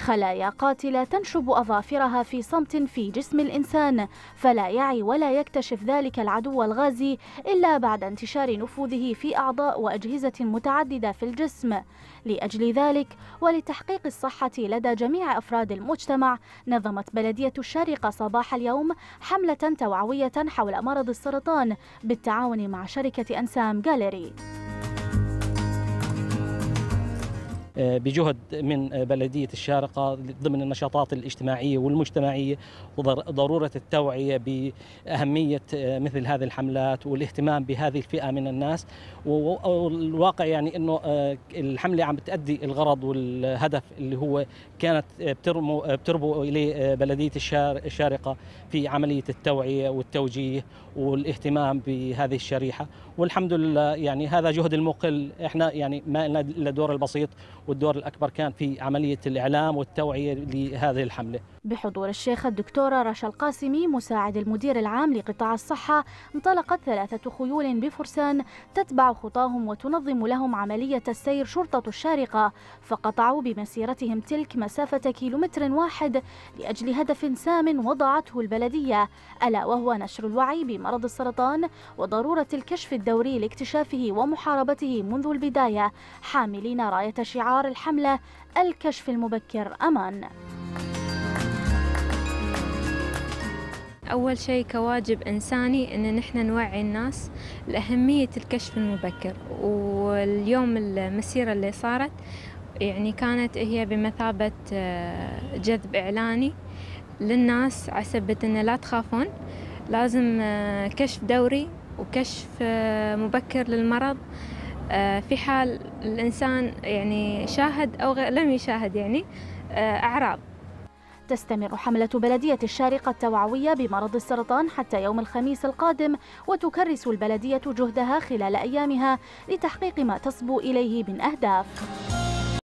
خلايا قاتلة تنشب أظافرها في صمت في جسم الإنسان فلا يعي ولا يكتشف ذلك العدو الغازي إلا بعد انتشار نفوذه في أعضاء وأجهزة متعددة في الجسم لأجل ذلك ولتحقيق الصحة لدى جميع أفراد المجتمع نظمت بلدية الشارقة صباح اليوم حملة توعوية حول مرض السرطان بالتعاون مع شركة أنسام جاليري بجهد من بلدية الشارقة ضمن النشاطات الاجتماعية والمجتمعية وضرورة التوعية بأهمية آه، مثل هذه الحملات والاهتمام بهذه الفئة من الناس والواقع يعني أنه آه، الحملة عم بتأدي الغرض والهدف اللي هو كانت آه، بترمو بتربو إليه بلدية الشارقة في عملية التوعية والتوجيه والاهتمام بهذه الشريحة والحمد لله يعني هذا جهد المقل احنا يعني ما لنا الدور البسيط والدور الأكبر كان في عملية الإعلام والتوعية لهذه الحملة بحضور الشيخة الدكتورة رشا القاسمي مساعد المدير العام لقطاع الصحة انطلقت ثلاثة خيول بفرسان تتبع خطاهم وتنظم لهم عملية السير شرطة الشارقة فقطعوا بمسيرتهم تلك مسافة كيلومتر واحد لأجل هدف سام وضعته البلدية ألا وهو نشر الوعي بمرض السرطان وضرورة الكشف الدوري لاكتشافه ومحاربته منذ البداية حاملين راية شعار إطار الحملة الكشف المبكر أمان أول شيء كواجب إنساني إن نحن نوعي الناس لأهمية الكشف المبكر واليوم المسيرة اللي صارت يعني كانت هي بمثابة آه، جذب إعلاني للناس عسبت إن لا تخافون لازم آه، كشف دوري وكشف آه، مبكر للمرض آه، في حال الإنسان يعني شاهد أو لم يشاهد يعني آه، أعراض تستمر حملة بلدية الشارقة التوعوية بمرض السرطان حتى يوم الخميس القادم وتكرس البلدية جهدها خلال أيامها لتحقيق ما تصبو إليه من أهداف